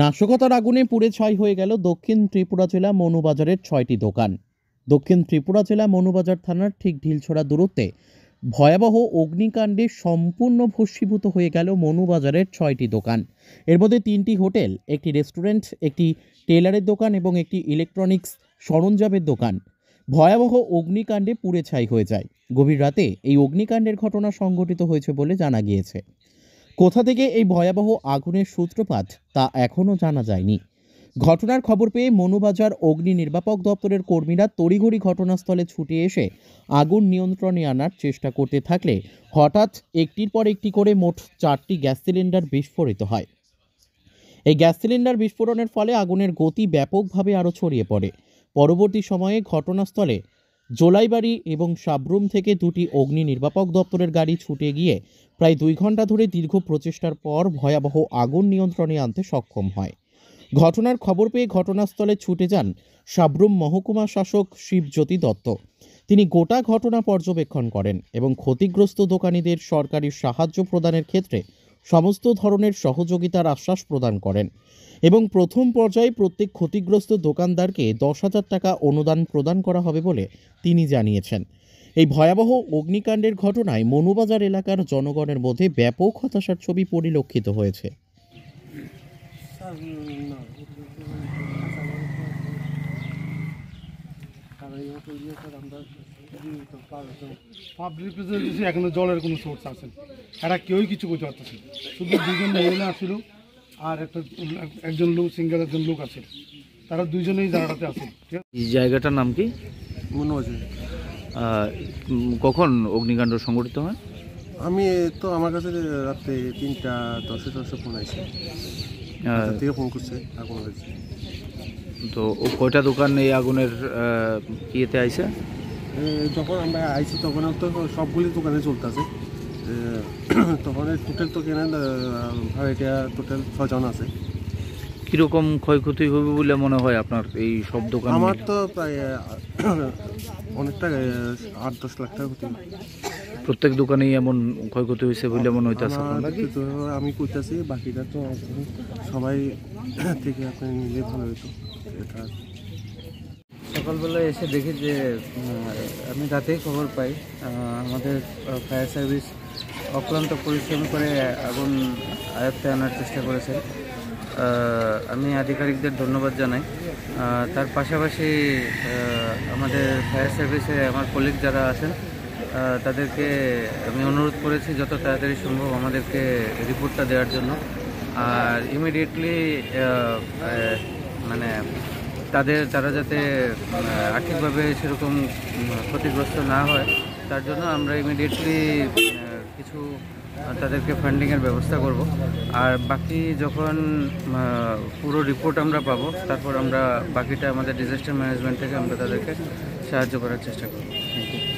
নাশকতার আগুনে পুড়ে ছাই হয়ে গেল দক্ষিণ ত্রিপুরা জেলা মনুবাজারের ছয়টি দোকান দক্ষিণ ত্রিপুরা জেলা মনুবাজার থানার ঠিক ঢিলছড়া দূরত্বে ভয়াবহ অগ্নিকাণ্ডে সম্পূর্ণ ভস্মীভূত হয়ে গেল মনুবাজারের ছয়টি দোকান এর মধ্যে তিনটি হোটেল একটি রেস্টুরেন্ট একটি টেলারের দোকান এবং একটি ইলেকট্রনিক্স সরঞ্জামের দোকান ভয়াবহ অগ্নিকাণ্ডে পুড়ে ছাই হয়ে যায় গভীর রাতে এই অগ্নিকাণ্ডের ঘটনা সংঘটিত হয়েছে বলে জানা গিয়েছে কোথা থেকে এই ভয়াবহ আগুনের সূত্রপাত তা এখনও জানা যায়নি ঘটনার খবর পেয়ে মনুবাজার অগ্নি নির্বাপক দপ্তরের কর্মীরা তড়িঘড়ি ঘটনাস্থলে ছুটে এসে আগুন নিয়ন্ত্রণে আনার চেষ্টা করতে থাকলে হঠাৎ একটির পর একটি করে মোট চারটি গ্যাস সিলিন্ডার বিস্ফোরিত হয় এই গ্যাস সিলিন্ডার বিস্ফোরণের ফলে আগুনের গতি ব্যাপকভাবে আরও ছড়িয়ে পড়ে পরবর্তী সময়ে ঘটনাস্থলে জোলাইবাড়ি এবং সাবরুম থেকে দুটি অগ্নি নির্বাপক দপ্তরের গাড়ি ছুটে গিয়ে প্রায় দুই ঘন্টা ধরে দীর্ঘ প্রচেষ্টার পর ভয়াবহ আগুন নিয়ন্ত্রণে আনতে সক্ষম হয় ঘটনার খবর পেয়ে ঘটনাস্থলে ছুটে যান সাবরুম মহকুমা শাসক শিবজ্যোতি দত্ত তিনি গোটা ঘটনা পর্যবেক্ষণ করেন এবং ক্ষতিগ্রস্ত দোকানীদের সরকারি সাহায্য প্রদানের ক্ষেত্রে সমস্ত ধরনের সহযোগিতার আশ্বাস প্রদান করেন এবং প্রথম পর্যায়ে প্রত্যেক ক্ষতিগ্রস্ত দোকানদারকে দশ হাজার টাকা অনুদান প্রদান করা হবে বলে তিনি জানিয়েছেন এই ভয়াবহ অগ্নিকাণ্ডের ঘটনায় মনুবাজার এলাকার জনগণের মধ্যে ব্যাপক হতাশার ছবি পরিলক্ষিত হয়েছে আমরা পাবলিক এখনো জলের কোনো সোর্স আছে এরা কেউই কিছু করতে পারতেছে শুধু দুজন মহিলা আসছিল আর একটা একজন লোক সিঙ্গেল একজন লোক আছে তারা দুজনেই জায়গাটাতে আছে এই জায়গাটার নাম কি মনে আছে কখন অগ্নিকাণ্ড সংঘটিত হয় আমি তো আমার কাছে রাত্রে তিনটা দশে দশে ফোন আছে থেকে ফোন করছে আগুন হয়েছে তো কয়টা দোকান এই আগুনের ইয়েতে আইছে যখন আমরা আইসি তখন তো সবগুলি দোকানে চলতেছে তখন টোটাল তো কেনেন ভাড়াটা টোটাল ছজন আছে কীরকম ক্ষয়ক্ষতি হবে বলে মনে হয় আপনার এই সব দোকান আমার তো প্রায় অনেকটা আট দশ লাখ টাকা ক্ষতি প্রত্যেক দোকানেই এমন ক্ষয়ক্ষতি হয়েছে বলে মনে হইতেছে আমি কইতেছি বাকিটা তো সবাই থেকে আপনি নিলে ভালো হইতো এটা সকালবেলা এসে দেখি যে আমি রাতেই খবর পাই আমাদের ফায়ার সার্ভিস অক্লান্ত পরিশ্রম করে আগুন আয়ত্তে আনার চেষ্টা করেছে আমি আধিকারিকদের ধন্যবাদ জানাই তার পাশাপাশি আমাদের ফায়ার সার্ভিসে আমার কলিগ যারা আছেন তাদেরকে আমি অনুরোধ করেছি যত তাড়াতাড়ি সম্ভব আমাদেরকে রিপোর্টটা দেওয়ার জন্য আর ইমিডিয়েটলি মানে তাদের তারা যাতে আর্থিকভাবে সেরকম ক্ষতিগ্রস্ত না হয় তার জন্য আমরা ইমিডিয়েটলি কিছু তাদেরকে ফান্ডিংয়ের ব্যবস্থা করব আর বাকি যখন পুরো রিপোর্ট আমরা পাবো তারপর আমরা বাকিটা আমাদের ডিজাস্টার ম্যানেজমেন্ট থেকে আমরা তাদেরকে সাহায্য করার চেষ্টা করব থ্যাংক ইউ